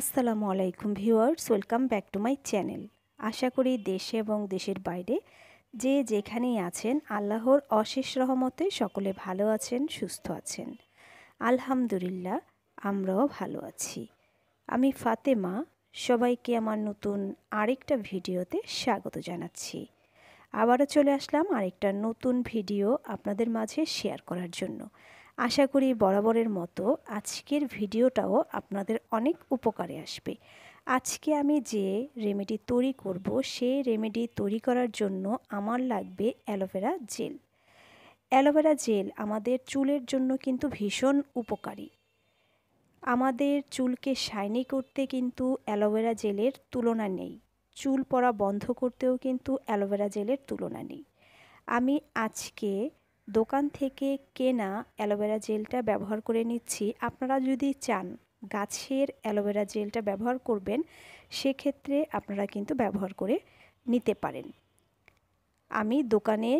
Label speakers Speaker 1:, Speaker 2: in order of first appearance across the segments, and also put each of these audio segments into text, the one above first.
Speaker 1: আসসালামু আলাইকুম viewers welcome back to my channel আশা করি দেশে এবং দেশের বাইরে যে যেখানেই আছেন আল্লাহর অশেষ রহমতে সকলে ভালো আছেন সুস্থ আছেন আলহামদুলিল্লাহ আমরাও ভালো আছি আমি ফাতেমা সবাইকে আমার নতুন আরেকটা ভিডিওতে স্বাগত জানাচ্ছি আবারও চলে আসলাম আরেকটা নতুন ভিডিও আপনাদের মাঝে শেয়ার করার জন্য আশা করি বরাবরের মতো আজকের ভিডিওটাও আপনাদের অনেক উপকারে আসবে আজকে আমি যে রেমেডি তৈরি করব সেই রেমেডি তৈরি করার জন্য আমার লাগবে অ্যালোভেরা জেল অ্যালোভেরা জেল আমাদের চুলের জন্য কিন্তু ভীষণ উপকারী আমাদের চুলকে শাইনি করতে কিন্তু অ্যালোভেরা জেলের তুলনা নেই চুল পড়া বন্ধ করতেও কিন্তু অ্যালোভেরা জেলের তুলনা নেই আমি আজকে দোকান থেকে কেনা অ্যালোভেরা জেলটা ব্যবহার করে নিচ্ছি আপনারা যদি চান গাছের অ্যালোভেরা জেলটা ব্যবহার করবেন সেক্ষেত্রে আপনারা কিন্তু ব্যবহার করে নিতে পারেন আমি দোকানে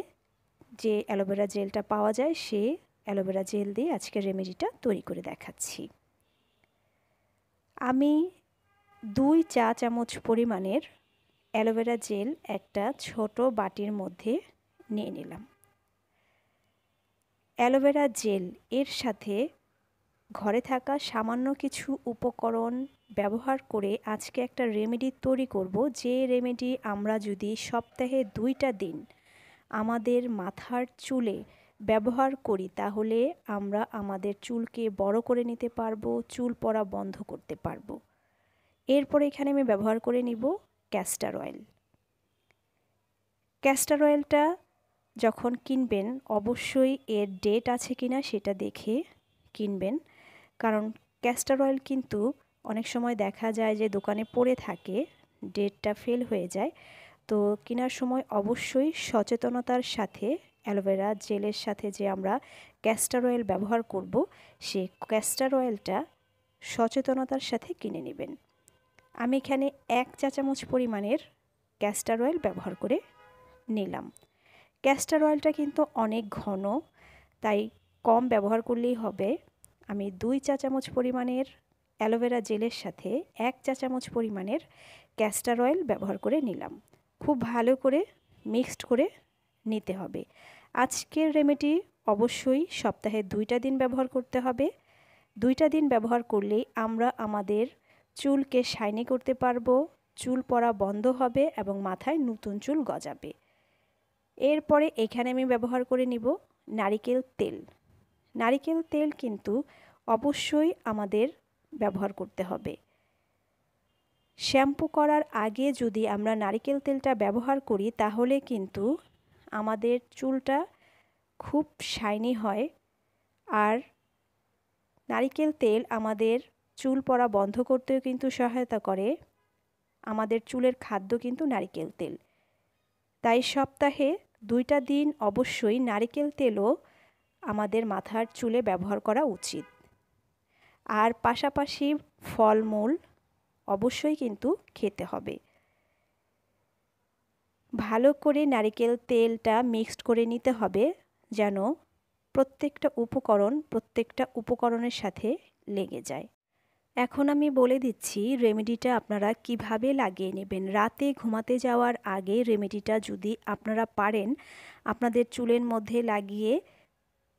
Speaker 1: যে অ্যালোভেরা জেলটা পাওয়া যায় সে অ্যালোভেরা জেল দিয়ে আজকে রেমেডিটা তৈরি করে দেখাচ্ছি আমি দুই চা চামচ পরিমাণের অ্যালোভেরা জেল একটা ছোট বাটির মধ্যে নিয়ে নিলাম অ্যালোভেরা জেল এর সাথে ঘরে থাকা সামান্য কিছু উপকরণ ব্যবহার করে আজকে একটা রেমেডি তৈরি করব যে রেমেডি আমরা যদি সপ্তাহে দুইটা দিন আমাদের মাথার চুলে ব্যবহার করি তাহলে আমরা আমাদের চুলকে বড় করে নিতে পারবো চুল পড়া বন্ধ করতে পারবো এরপরে এখানে আমি ব্যবহার করে নিব ক্যাস্টার অয়েল ক্যাস্টার অয়েলটা যখন কিনবেন অবশ্যই এর ডেট আছে কিনা সেটা দেখে কিনবেন কারণ ক্যাস্টার অয়েল কিন্তু অনেক সময় দেখা যায় যে দোকানে পড়ে থাকে ডেটটা ফেল হয়ে যায় তো কেনার সময় অবশ্যই সচেতনতার সাথে অ্যালোভেরা জেলের সাথে যে আমরা ক্যাস্টার অয়েল ব্যবহার করব সে ক্যাস্টার অয়েলটা সচেতনতার সাথে কিনে নেবেন আমি এখানে এক চা চামচ পরিমাণের ক্যাস্টার অয়েল ব্যবহার করে নিলাম ক্যাস্টার অয়েলটা কিন্তু অনেক ঘন তাই কম ব্যবহার করলেই হবে আমি দুই চা চামচ পরিমাণের অ্যালোভেরা জেলের সাথে এক চা চামচ পরিমাণের ক্যাস্টার অয়েল ব্যবহার করে নিলাম খুব ভালো করে মিক্সড করে নিতে হবে আজকের রেমেডি অবশ্যই সপ্তাহে দুইটা দিন ব্যবহার করতে হবে দুইটা দিন ব্যবহার করলেই আমরা আমাদের চুলকে শাইনি করতে পারবো চুল পড়া বন্ধ হবে এবং মাথায় নতুন চুল গজাবে এরপরে এখানে আমি ব্যবহার করে নিব নারিকেল তেল নারিকেল তেল কিন্তু অবশ্যই আমাদের ব্যবহার করতে হবে শ্যাম্পু করার আগে যদি আমরা নারিকেল তেলটা ব্যবহার করি তাহলে কিন্তু আমাদের চুলটা খুব শাইনি হয় আর নারিকেল তেল আমাদের চুল পড়া বন্ধ করতেও কিন্তু সহায়তা করে আমাদের চুলের খাদ্য কিন্তু নারিকেল তেল তাই সপ্তাহে দুইটা দিন অবশ্যই নারিকেল তেলও আমাদের মাথার চুলে ব্যবহার করা উচিত আর পাশাপাশি ফলমূল অবশ্যই কিন্তু খেতে হবে ভালো করে নারিকেল তেলটা মিক্সড করে নিতে হবে যেন প্রত্যেকটা উপকরণ প্রত্যেকটা উপকরণের সাথে লেগে যায় এখন আমি বলে দিচ্ছি রেমেডিটা আপনারা কিভাবে লাগিয়ে নেবেন রাতে ঘুমাতে যাওয়ার আগে রেমেডিটা যদি আপনারা পারেন আপনাদের চুলের মধ্যে লাগিয়ে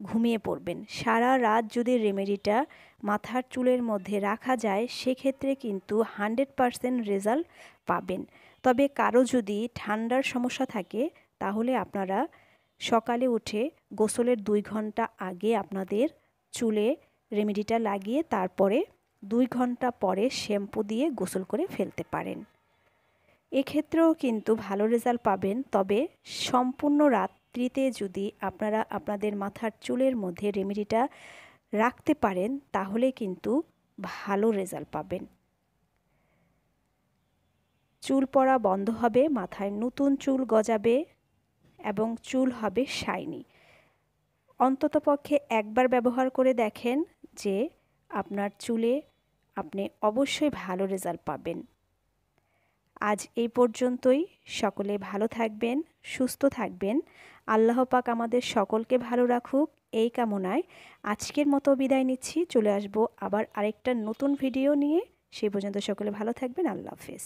Speaker 1: ঘুমিয়ে পড়বেন সারা রাত যদি রেমেডিটা মাথার চুলের মধ্যে রাখা যায় সেক্ষেত্রে কিন্তু হান্ড্রেড পারসেন্ট রেজাল্ট পাবেন তবে কারো যদি ঠান্ডার সমস্যা থাকে তাহলে আপনারা সকালে উঠে গোসলের দুই ঘন্টা আগে আপনাদের চুলে রেমেডিটা লাগিয়ে তারপরে দুই ঘন্টা পরে শ্যাম্পু দিয়ে গোসল করে ফেলতে পারেন এক্ষেত্রেও কিন্তু ভালো রেজাল্ট পাবেন তবে সম্পূর্ণ রাত্রিতে যদি আপনারা আপনাদের মাথার চুলের মধ্যে রেমেডিটা রাখতে পারেন তাহলে কিন্তু ভালো রেজাল্ট পাবেন চুল পড়া বন্ধ হবে মাথায় নতুন চুল গজাবে এবং চুল হবে শাইনি অন্ততপক্ষে একবার ব্যবহার করে দেখেন যে আপনার চুলে আপনি অবশ্যই ভালো রেজাল্ট পাবেন আজ এই পর্যন্তই সকলে ভালো থাকবেন সুস্থ থাকবেন আল্লাহ পাক আমাদের সকলকে ভালো রাখুক এই কামনায় আজকের মতো বিদায় নিচ্ছি চলে আসব আবার আরেকটা নতুন ভিডিও নিয়ে সেই পর্যন্ত সকলে ভালো থাকবেন আল্লাহ হাফেজ